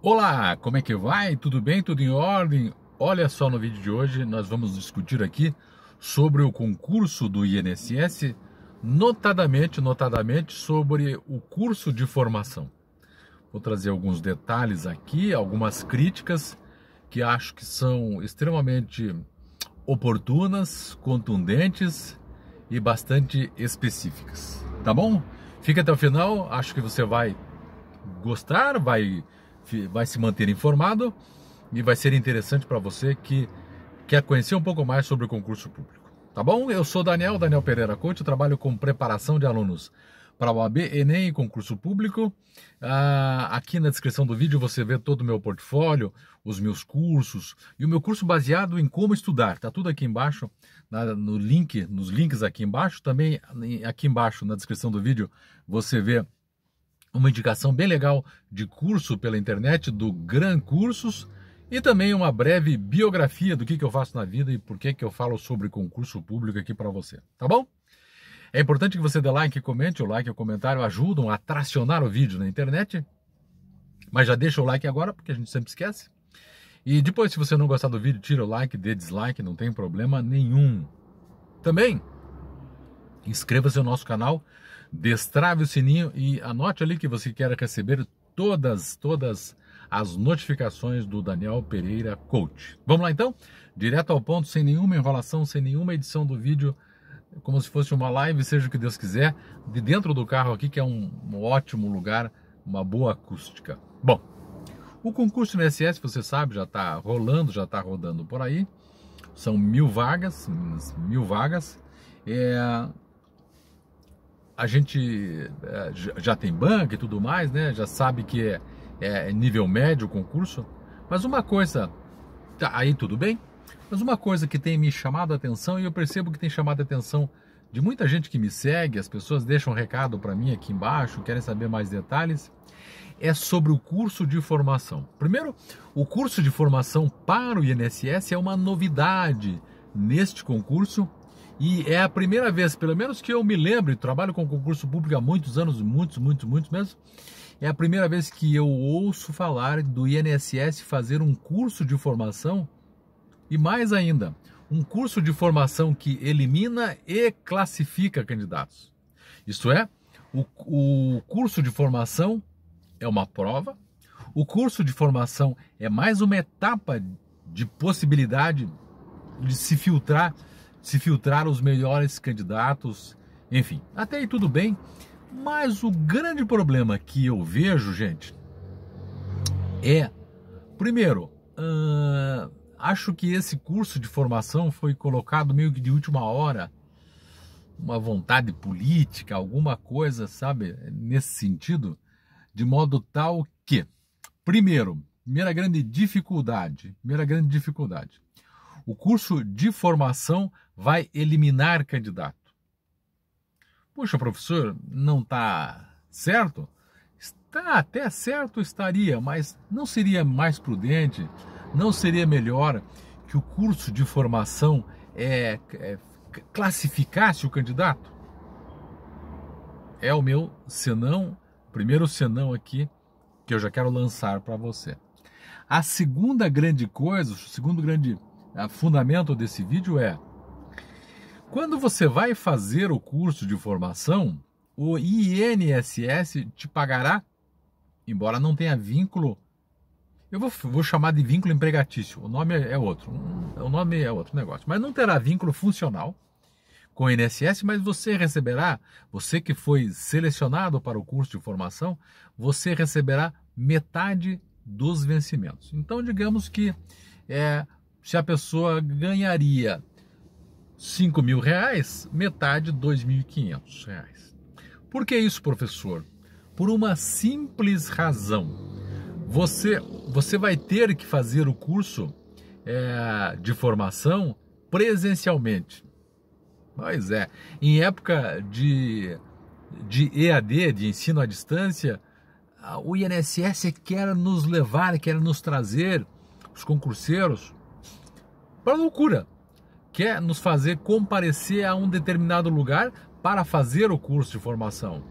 Olá, como é que vai? Tudo bem? Tudo em ordem? Olha só, no vídeo de hoje nós vamos discutir aqui sobre o concurso do INSS, notadamente, notadamente sobre o curso de formação. Vou trazer alguns detalhes aqui, algumas críticas que acho que são extremamente oportunas, contundentes e bastante específicas, tá bom? Fica até o final, acho que você vai gostar, vai vai se manter informado e vai ser interessante para você que quer conhecer um pouco mais sobre o concurso público. Tá bom? Eu sou Daniel, Daniel Pereira Coach, trabalho com preparação de alunos para o AB, Enem e concurso público. Ah, aqui na descrição do vídeo você vê todo o meu portfólio, os meus cursos e o meu curso baseado em como estudar. tá tudo aqui embaixo, na, no link, nos links aqui embaixo. Também aqui embaixo na descrição do vídeo você vê uma indicação bem legal de curso pela internet do Gran Cursos e também uma breve biografia do que, que eu faço na vida e por que, que eu falo sobre concurso público aqui para você, tá bom? É importante que você dê like e comente, o like e o comentário ajudam a tracionar o vídeo na internet, mas já deixa o like agora porque a gente sempre esquece. E depois, se você não gostar do vídeo, tira o like, dê dislike, não tem problema nenhum. Também Inscreva-se no nosso canal, destrave o sininho e anote ali que você quer receber todas, todas as notificações do Daniel Pereira Coach. Vamos lá então? Direto ao ponto, sem nenhuma enrolação, sem nenhuma edição do vídeo, como se fosse uma live, seja o que Deus quiser, de dentro do carro aqui, que é um, um ótimo lugar, uma boa acústica. Bom, o concurso no SS, você sabe, já está rolando, já está rodando por aí. São mil vagas, mil vagas. É, a gente é, já tem banca e tudo mais, né? Já sabe que é, é, é nível médio o concurso. Mas uma coisa, tá, aí tudo bem, mas uma coisa que tem me chamado a atenção e eu percebo que tem chamado a atenção de muita gente que me segue, as pessoas deixam um recado para mim aqui embaixo, querem saber mais detalhes, é sobre o curso de formação. Primeiro, o curso de formação para o INSS é uma novidade neste concurso e é a primeira vez, pelo menos que eu me lembro, trabalho com concurso público há muitos anos, muitos, muitos, muitos mesmo. É a primeira vez que eu ouço falar do INSS fazer um curso de formação e mais ainda, um curso de formação que elimina e classifica candidatos. Isto é, o, o curso de formação é uma prova, o curso de formação é mais uma etapa de possibilidade de se filtrar se filtraram os melhores candidatos, enfim, até aí tudo bem. Mas o grande problema que eu vejo, gente, é, primeiro, uh, acho que esse curso de formação foi colocado meio que de última hora, uma vontade política, alguma coisa, sabe, nesse sentido, de modo tal que, primeiro, primeira grande dificuldade, primeira grande dificuldade, o curso de formação vai eliminar candidato. Puxa, professor, não está certo? Está até certo estaria, mas não seria mais prudente, não seria melhor que o curso de formação é, é, classificasse o candidato? É o meu senão, primeiro senão aqui, que eu já quero lançar para você. A segunda grande coisa, o segundo grande ah, fundamento desse vídeo é quando você vai fazer o curso de formação, o INSS te pagará, embora não tenha vínculo. Eu vou, vou chamar de vínculo empregatício, o nome é outro, o nome é outro negócio, mas não terá vínculo funcional com o INSS, mas você receberá, você que foi selecionado para o curso de formação, você receberá metade dos vencimentos. Então, digamos que é, se a pessoa ganharia 5 mil reais, metade 2.500 reais. Por que isso, professor? Por uma simples razão. Você, você vai ter que fazer o curso é, de formação presencialmente. Pois é, em época de, de EAD, de ensino à distância, o INSS quer nos levar, quer nos trazer, os concurseiros, para loucura quer nos fazer comparecer a um determinado lugar para fazer o curso de formação.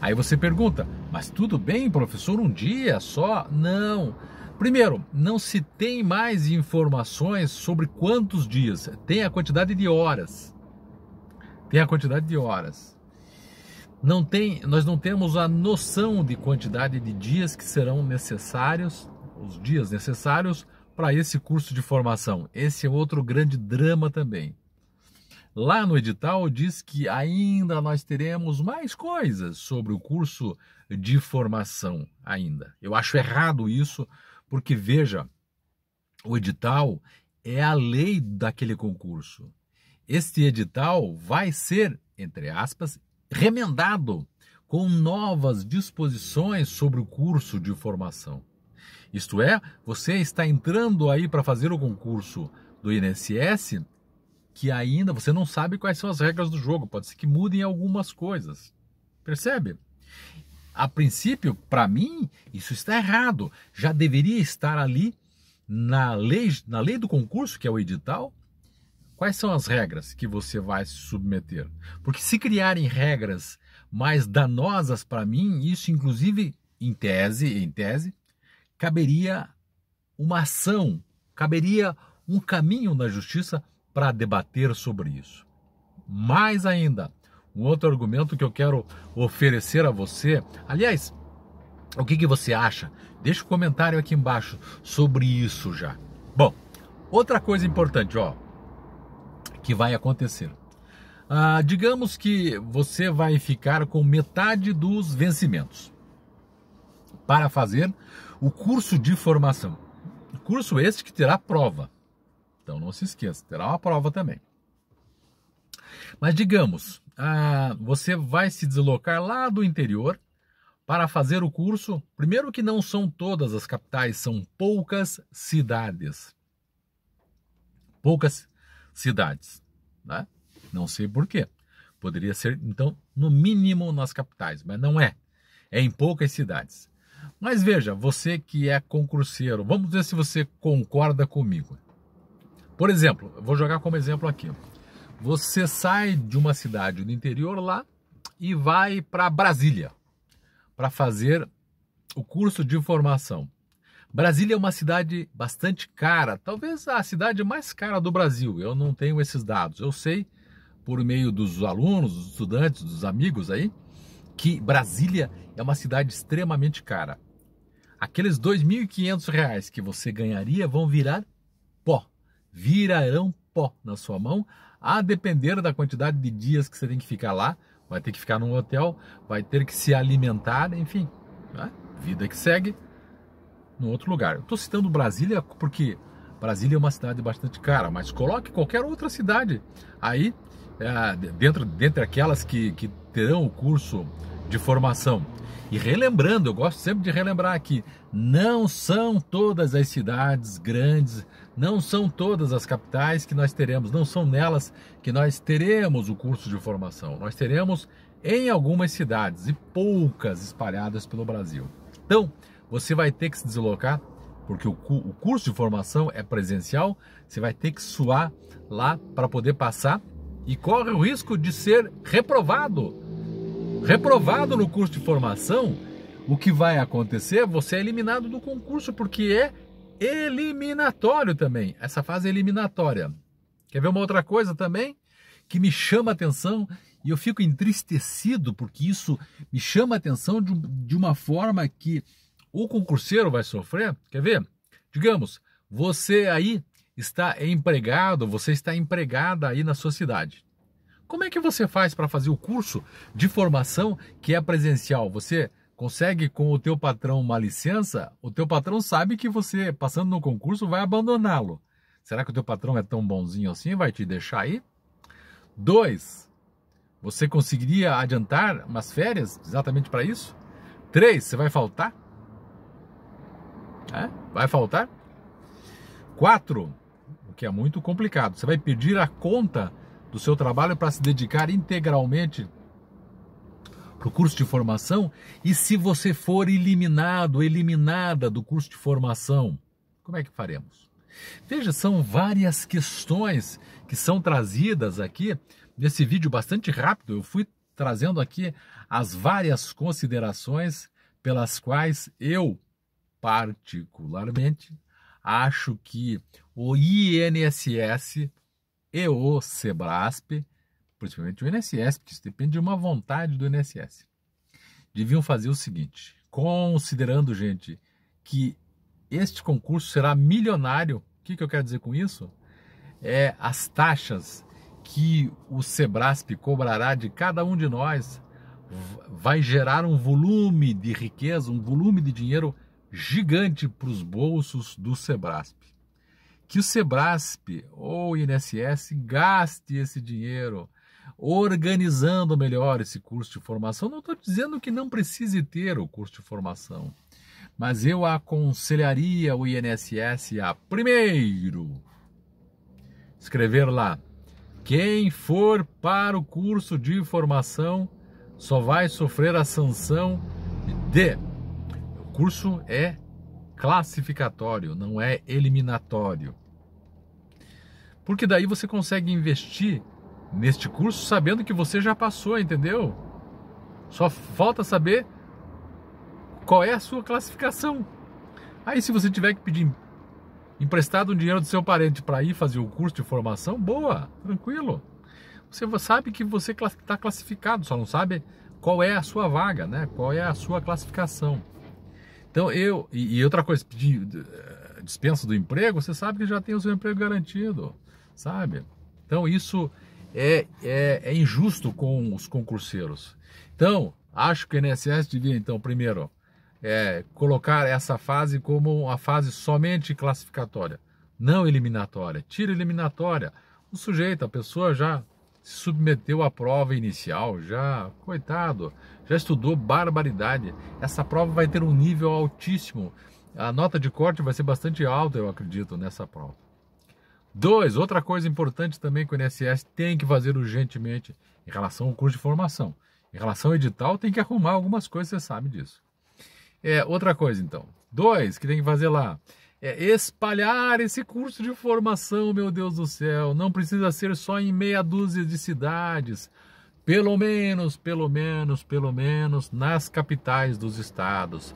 Aí você pergunta, mas tudo bem, professor, um dia só? Não. Primeiro, não se tem mais informações sobre quantos dias, tem a quantidade de horas. Tem a quantidade de horas. Não tem, nós não temos a noção de quantidade de dias que serão necessários, os dias necessários para esse curso de formação. Esse é outro grande drama também. Lá no edital diz que ainda nós teremos mais coisas sobre o curso de formação ainda. Eu acho errado isso, porque veja, o edital é a lei daquele concurso. Este edital vai ser, entre aspas, remendado com novas disposições sobre o curso de formação. Isto é, você está entrando aí para fazer o concurso do INSS que ainda você não sabe quais são as regras do jogo, pode ser que mudem algumas coisas. Percebe? A princípio, para mim, isso está errado. Já deveria estar ali na lei, na lei do concurso, que é o edital, quais são as regras que você vai se submeter? Porque se criarem regras mais danosas para mim, isso inclusive em tese, em tese, caberia uma ação, caberia um caminho na justiça para debater sobre isso. Mais ainda, um outro argumento que eu quero oferecer a você, aliás, o que, que você acha? Deixa o um comentário aqui embaixo sobre isso já. Bom, outra coisa importante, ó, que vai acontecer. Ah, digamos que você vai ficar com metade dos vencimentos para fazer o curso de formação. Curso este que terá prova. Então não se esqueça, terá uma prova também. Mas digamos, ah, você vai se deslocar lá do interior para fazer o curso. Primeiro que não são todas as capitais, são poucas cidades. Poucas cidades, né? Não sei porquê. Poderia ser, então, no mínimo nas capitais, mas não é. É em poucas cidades. Mas veja, você que é concurseiro, vamos ver se você concorda comigo. Por exemplo, vou jogar como exemplo aqui. Você sai de uma cidade do interior lá e vai para Brasília para fazer o curso de formação. Brasília é uma cidade bastante cara, talvez a cidade mais cara do Brasil. Eu não tenho esses dados. Eu sei por meio dos alunos, dos estudantes, dos amigos aí, que Brasília é uma cidade extremamente cara. Aqueles R$ 2.500 que você ganharia vão virar pó, virarão pó na sua mão, a depender da quantidade de dias que você tem que ficar lá, vai ter que ficar num hotel, vai ter que se alimentar, enfim, né? vida que segue no outro lugar. Estou citando Brasília porque Brasília é uma cidade bastante cara, mas coloque qualquer outra cidade aí, é, dentro, dentre aquelas que, que terão o curso de formação. E relembrando, eu gosto sempre de relembrar aqui, não são todas as cidades grandes, não são todas as capitais que nós teremos, não são nelas que nós teremos o curso de formação. Nós teremos em algumas cidades e poucas espalhadas pelo Brasil. Então, você vai ter que se deslocar, porque o, o curso de formação é presencial, você vai ter que suar lá para poder passar e corre o risco de ser reprovado reprovado no curso de formação, o que vai acontecer? Você é eliminado do concurso, porque é eliminatório também. Essa fase é eliminatória. Quer ver uma outra coisa também que me chama atenção e eu fico entristecido porque isso me chama atenção de, de uma forma que o concurseiro vai sofrer? Quer ver? Digamos, você aí está empregado, você está empregada aí na sua cidade. Como é que você faz para fazer o curso de formação que é presencial? Você consegue com o teu patrão uma licença? O teu patrão sabe que você, passando no concurso, vai abandoná-lo. Será que o teu patrão é tão bonzinho assim? Vai te deixar aí? Dois, você conseguiria adiantar umas férias exatamente para isso? Três, você vai faltar? É? Vai faltar? Quatro, o que é muito complicado. Você vai pedir a conta do seu trabalho para se dedicar integralmente para o curso de formação. E se você for eliminado, eliminada do curso de formação, como é que faremos? Veja, são várias questões que são trazidas aqui nesse vídeo bastante rápido. Eu fui trazendo aqui as várias considerações pelas quais eu, particularmente, acho que o INSS e o Sebrasp, principalmente o INSS, porque isso depende de uma vontade do INSS, deviam fazer o seguinte: considerando, gente, que este concurso será milionário, o que, que eu quero dizer com isso? É as taxas que o Sebrasp cobrará de cada um de nós vai gerar um volume de riqueza, um volume de dinheiro gigante para os bolsos do Sebrasp que o Sebrasp ou o INSS gaste esse dinheiro organizando melhor esse curso de formação. Não estou dizendo que não precise ter o curso de formação, mas eu aconselharia o INSS a, primeiro, escrever lá: quem for para o curso de formação só vai sofrer a sanção de. O curso é classificatório, não é eliminatório. Porque daí você consegue investir neste curso sabendo que você já passou, entendeu? Só falta saber qual é a sua classificação. Aí se você tiver que pedir emprestado um dinheiro do seu parente para ir fazer o curso de formação, boa, tranquilo. Você sabe que você está classificado, só não sabe qual é a sua vaga, né? Qual é a sua classificação. Então eu. E, outra coisa, eh, dispensa do emprego, você sabe que já tem o seu emprego garantido, sabe? Então isso é, é, é injusto com os concurseiros. Então, acho que o INSS devia, então, primeiro, é, colocar essa fase como uma fase somente classificatória, não eliminatória. Tira eliminatória. O sujeito, a pessoa já se submeteu à prova inicial, já, coitado, já estudou barbaridade. Essa prova vai ter um nível altíssimo. A nota de corte vai ser bastante alta, eu acredito, nessa prova. Dois, outra coisa importante também que o INSS tem que fazer urgentemente em relação ao curso de formação. Em relação ao edital, tem que arrumar algumas coisas, você sabe disso. É, outra coisa, então. Dois, que tem que fazer lá. É espalhar esse curso de formação, meu Deus do céu. Não precisa ser só em meia dúzia de cidades pelo menos, pelo menos, pelo menos nas capitais dos estados.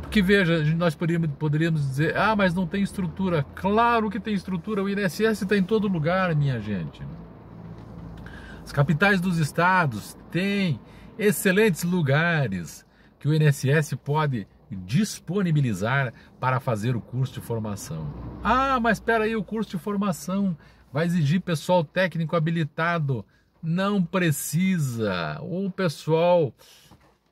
Porque veja, nós poderíamos, poderíamos dizer, ah, mas não tem estrutura. Claro que tem estrutura, o INSS está em todo lugar, minha gente. As capitais dos estados têm excelentes lugares que o INSS pode disponibilizar para fazer o curso de formação. Ah, mas espera aí, o curso de formação vai exigir pessoal técnico habilitado não precisa. O pessoal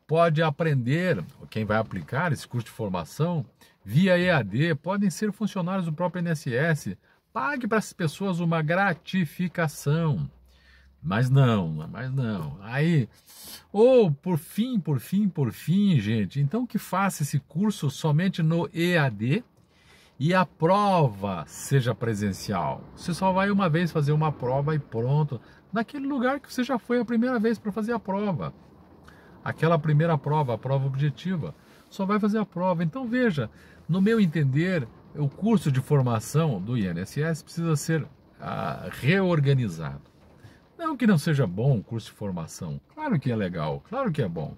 pode aprender, quem vai aplicar esse curso de formação via EAD, podem ser funcionários do próprio INSS. Pague para as pessoas uma gratificação. Mas não, mas não. Aí, ou oh, por fim, por fim, por fim, gente, então que faça esse curso somente no EAD, e a prova seja presencial. Você só vai uma vez fazer uma prova e pronto, naquele lugar que você já foi a primeira vez para fazer a prova. Aquela primeira prova, a prova objetiva, só vai fazer a prova. Então veja, no meu entender, o curso de formação do INSS precisa ser ah, reorganizado. Não que não seja bom o curso de formação, claro que é legal, claro que é bom.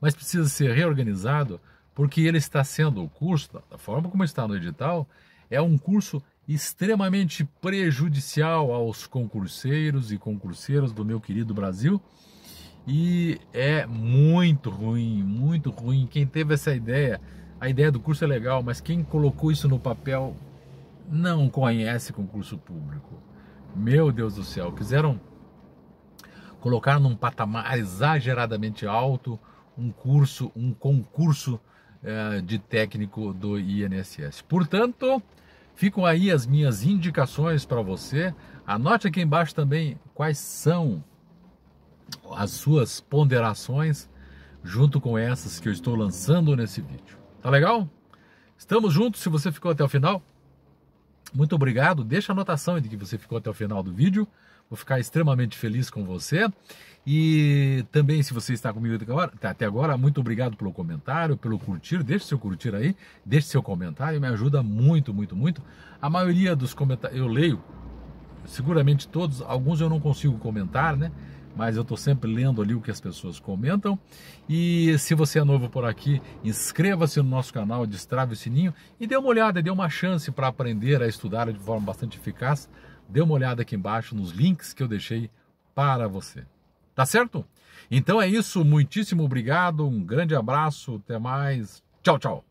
Mas precisa ser reorganizado porque ele está sendo, o curso, da forma como está no edital, é um curso extremamente prejudicial aos concurseiros e concurseiras do meu querido Brasil. E é muito ruim, muito ruim. Quem teve essa ideia, a ideia do curso é legal, mas quem colocou isso no papel não conhece concurso público. Meu Deus do céu, quiseram colocar num patamar exageradamente alto um curso, um concurso é, de técnico do INSS. Portanto, ficam aí as minhas indicações para você. Anote aqui embaixo também quais são as suas ponderações junto com essas que eu estou lançando nesse vídeo. Tá legal? Estamos juntos. Se você ficou até o final, muito obrigado. Deixa a anotação de que você ficou até o final do vídeo. Vou ficar extremamente feliz com você. E também, se você está comigo até agora, muito obrigado pelo comentário, pelo curtir. Deixe seu curtir aí, deixe seu comentário, me ajuda muito, muito, muito. A maioria dos comentários eu leio, seguramente todos, alguns eu não consigo comentar, né? mas eu estou sempre lendo ali o que as pessoas comentam. E se você é novo por aqui, inscreva-se no nosso canal, destrave o sininho e dê uma olhada, dê uma chance para aprender a estudar de forma bastante eficaz dê uma olhada aqui embaixo nos links que eu deixei para você. Tá certo? Então é isso, muitíssimo obrigado, um grande abraço, até mais. Tchau, tchau.